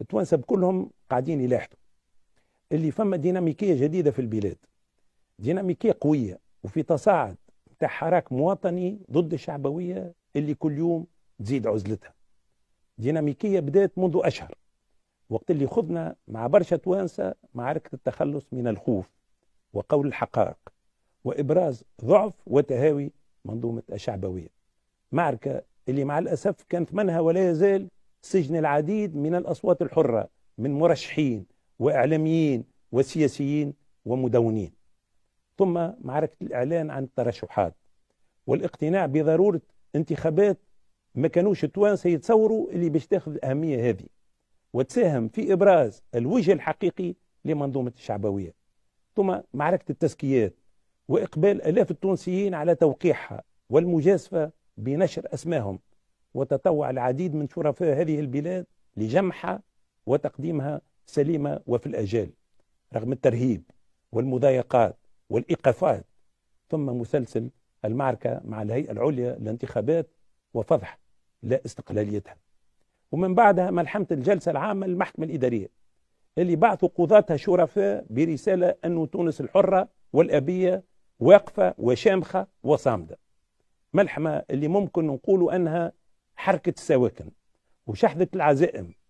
التوانسه بكلهم قاعدين يلاحقوا اللي فما ديناميكيه جديده في البلاد ديناميكيه قويه وفي تصاعد تاع حراك مواطني ضد الشعبويه اللي كل يوم تزيد عزلتها ديناميكيه بدات منذ اشهر وقت اللي خضنا مع برشا توانسه معركه التخلص من الخوف وقول الحقائق وابراز ضعف وتهاوي منظومه الشعبويه معركه اللي مع الاسف كانت منها ولا يزال سجن العديد من الأصوات الحرة من مرشحين وإعلاميين وسياسيين ومدونين ثم معركة الإعلان عن الترشحات والاقتناع بضرورة انتخابات ما كانوش التوانسة يتصوروا اللي باش تاخذ الأهمية هذه وتساهم في إبراز الوجه الحقيقي لمنظومة الشعبوية ثم معركة التزكيات وإقبال ألاف التونسيين على توقيعها والمجازفة بنشر أسمائهم وتطوع العديد من شرفاء هذه البلاد لجمعها وتقديمها سليمة وفي الأجال رغم الترهيب والمضايقات والإيقافات ثم مسلسل المعركة مع الهيئة العليا للانتخابات وفضح لا استقلاليتها ومن بعدها ملحمة الجلسة العامة للمحكمة الإدارية اللي بعثوا قضاتها شرفاء برسالة أنه تونس الحرة والأبية واقفة وشامخة وصامدة ملحمة اللي ممكن نقول أنها حركة السواكن وشحذة العزائم